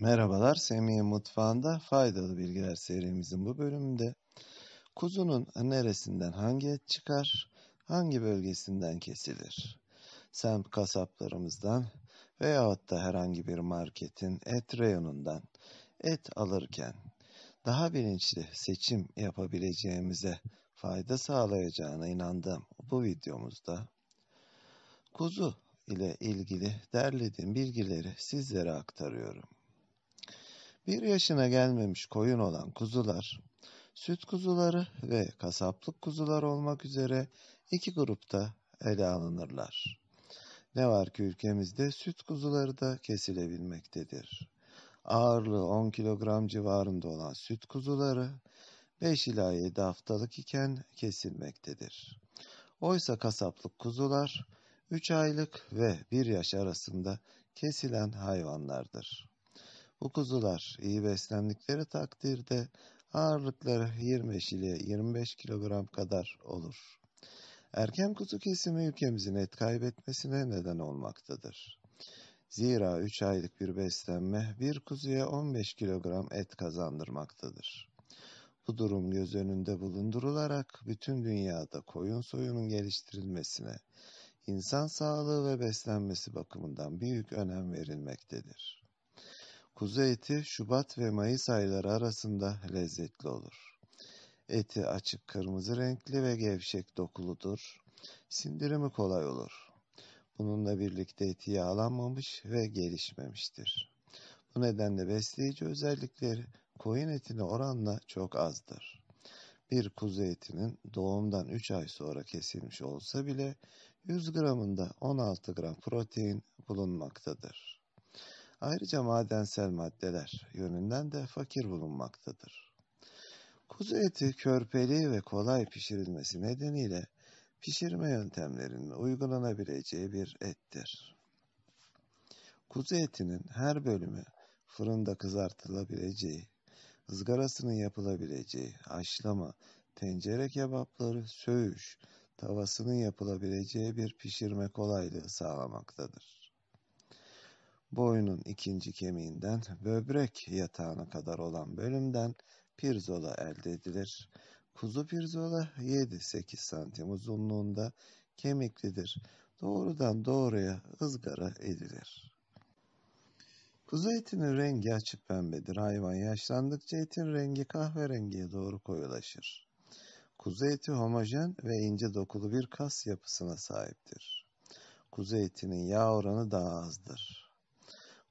Merhabalar, Semih'in mutfağında faydalı bilgiler serimizin bu bölümünde kuzunun neresinden hangi et çıkar, hangi bölgesinden kesilir? Semt kasaplarımızdan veyahut da herhangi bir marketin et reyonundan et alırken daha bilinçli seçim yapabileceğimize fayda sağlayacağına inandığım bu videomuzda kuzu ile ilgili derlediğim bilgileri sizlere aktarıyorum. Bir yaşına gelmemiş koyun olan kuzular, süt kuzuları ve kasaplık kuzular olmak üzere iki grupta ele alınırlar. Ne var ki ülkemizde süt kuzuları da kesilebilmektedir. Ağırlığı 10 kilogram civarında olan süt kuzuları 5 ila 7 haftalık iken kesilmektedir. Oysa kasaplık kuzular 3 aylık ve 1 yaş arasında kesilen hayvanlardır. Bu kuzular iyi beslendikleri takdirde ağırlıkları 25 ile 25 kilogram kadar olur. Erken kuzu kesimi ülkemizin et kaybetmesine neden olmaktadır. Zira 3 aylık bir beslenme bir kuzuya 15 kilogram et kazandırmaktadır. Bu durum göz önünde bulundurularak bütün dünyada koyun soyunun geliştirilmesine, insan sağlığı ve beslenmesi bakımından büyük önem verilmektedir. Kuzu eti Şubat ve Mayıs ayları arasında lezzetli olur. Eti açık kırmızı renkli ve gevşek dokuludur. Sindirimi kolay olur. Bununla birlikte eti yağlanmamış ve gelişmemiştir. Bu nedenle besleyici özellikleri koyun etine oranla çok azdır. Bir kuzu etinin doğumdan 3 ay sonra kesilmiş olsa bile 100 gramında 16 gram protein bulunmaktadır. Ayrıca madensel maddeler yönünden de fakir bulunmaktadır. Kuzu eti körpeli ve kolay pişirilmesi nedeniyle pişirme yöntemlerinin uygulanabileceği bir ettir. Kuzu etinin her bölümü fırında kızartılabileceği, ızgarasının yapılabileceği, haşlama, tencere kebapları, söğüş, tavasının yapılabileceği bir pişirme kolaylığı sağlamaktadır boynun ikinci kemiğinden böbrek yatağına kadar olan bölümden pirzola elde edilir. Kuzu pirzola 7-8 santim uzunluğunda kemiklidir. Doğrudan doğruya ızgara edilir. Kuzu etinin rengi açık pembedir. Hayvan yaşlandıkça etin rengi kahverengiye doğru koyulaşır. Kuzu eti homojen ve ince dokulu bir kas yapısına sahiptir. Kuzu etinin yağ oranı daha azdır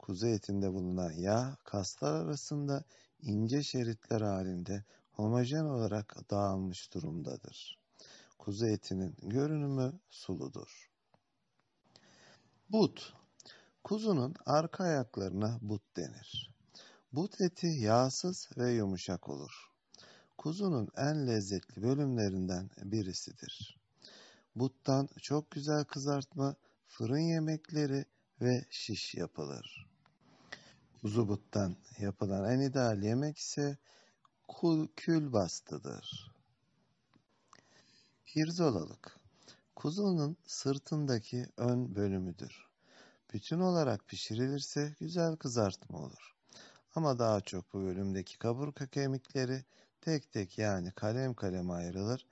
kuzu etinde bulunan yağ kaslar arasında ince şeritler halinde homojen olarak dağılmış durumdadır. Kuzu etinin görünümü suludur. But Kuzunun arka ayaklarına but denir. But eti yağsız ve yumuşak olur. Kuzunun en lezzetli bölümlerinden birisidir. Buttan çok güzel kızartma, fırın yemekleri ve şiş yapılır zubuttan yapılan en ideal yemek ise kul, kül bastıdır. Pirzolalık Kuzunun sırtındaki ön bölümüdür. Bütün olarak pişirilirse güzel kızartma olur. Ama daha çok bu bölümdeki kaburga kemikleri tek tek yani kalem kalem ayrılır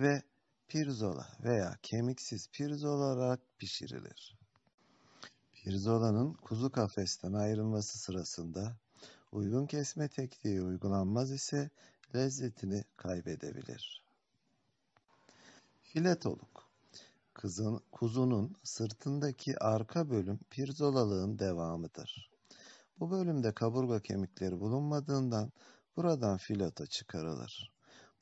ve pirzola veya kemiksiz pirzola olarak pişirilir. Pirzolanın kuzu kafesten ayrılması sırasında uygun kesme tekniği uygulanmaz ise lezzetini kaybedebilir. Filetoluk Kızın, kuzunun sırtındaki arka bölüm pirzolalığın devamıdır. Bu bölümde kaburga kemikleri bulunmadığından buradan fileto çıkarılır.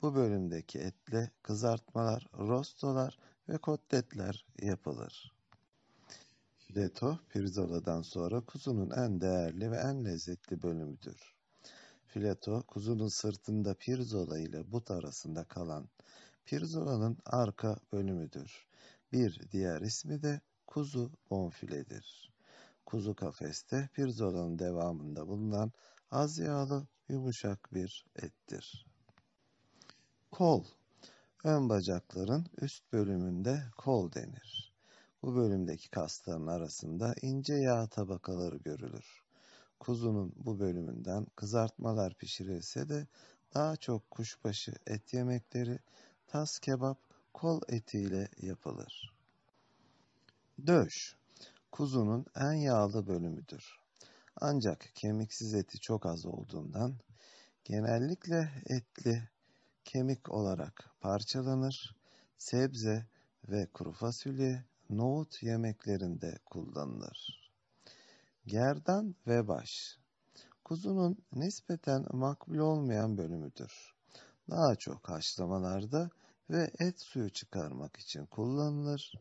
Bu bölümdeki etle kızartmalar, rostolar ve kotletler yapılır. Fileto, pirzoladan sonra kuzunun en değerli ve en lezzetli bölümüdür. Fileto, kuzunun sırtında pirzola ile but arasında kalan pirzolanın arka bölümüdür. Bir diğer ismi de kuzu bonfiledir. Kuzu kafeste pirzolanın devamında bulunan az yağlı yumuşak bir ettir. Kol Ön bacakların üst bölümünde kol denir. Bu bölümdeki kasların arasında ince yağ tabakaları görülür. Kuzunun bu bölümünden kızartmalar pişirilse de daha çok kuşbaşı et yemekleri, tas kebap, kol etiyle yapılır. Döş, kuzunun en yağlı bölümüdür. Ancak kemiksiz eti çok az olduğundan genellikle etli, kemik olarak parçalanır, sebze ve kuru fasulye, nohut yemeklerinde kullanılır. Gerdan ve baş Kuzunun nispeten makbul olmayan bölümüdür. Daha çok haşlamalarda ve et suyu çıkarmak için kullanılır.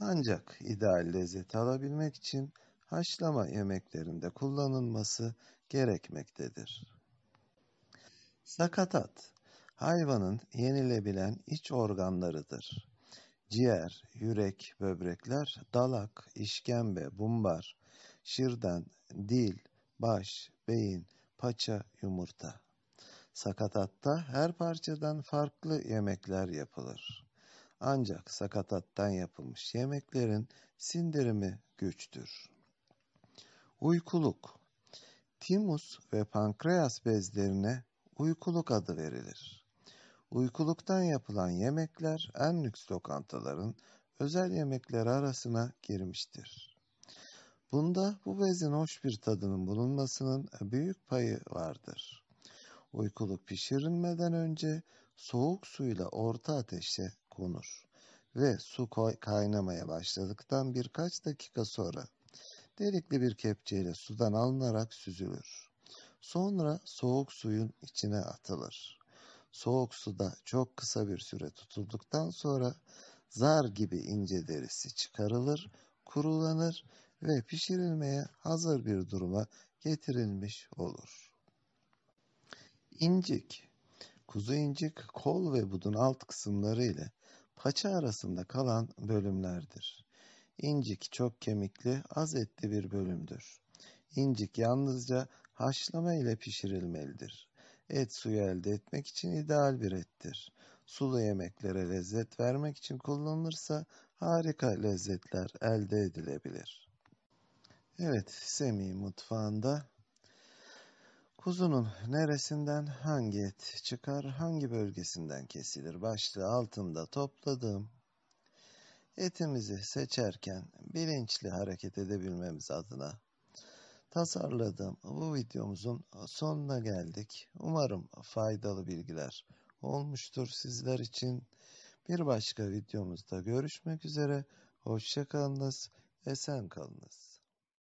Ancak ideal lezzet alabilmek için haşlama yemeklerinde kullanılması gerekmektedir. Sakatat, hayvanın yenilebilen iç organlarıdır ciğer, yürek, böbrekler, dalak, işkembe, bumbar, şırdan, dil, baş, beyin, paça, yumurta. Sakatatta her parçadan farklı yemekler yapılır. Ancak sakatattan yapılmış yemeklerin sindirimi güçtür. Uykuluk Timus ve pankreas bezlerine uykuluk adı verilir. Uykuluktan yapılan yemekler en lüks lokantaların özel yemekleri arasına girmiştir. Bunda bu bezin hoş bir tadının bulunmasının büyük payı vardır. Uykuluk pişirilmeden önce soğuk suyla orta ateşe konur ve su kaynamaya başladıktan birkaç dakika sonra delikli bir kepçeyle sudan alınarak süzülür. Sonra soğuk suyun içine atılır soğuk suda çok kısa bir süre tutulduktan sonra zar gibi ince derisi çıkarılır, kurulanır ve pişirilmeye hazır bir duruma getirilmiş olur. İncik Kuzu incik kol ve budun alt kısımları ile paça arasında kalan bölümlerdir. İncik çok kemikli, az etli bir bölümdür. İncik yalnızca haşlama ile pişirilmelidir. Et suyu elde etmek için ideal bir ettir. Sulu yemeklere lezzet vermek için kullanılırsa harika lezzetler elde edilebilir. Evet, Semi mutfağında Kuzunun neresinden hangi et çıkar, hangi bölgesinden kesilir başlığı altında topladığım etimizi seçerken bilinçli hareket edebilmemiz adına Tasarladığım bu videomuzun sonuna geldik. Umarım faydalı bilgiler olmuştur sizler için. Bir başka videomuzda görüşmek üzere. Hoşçakalınız, esen kalınız.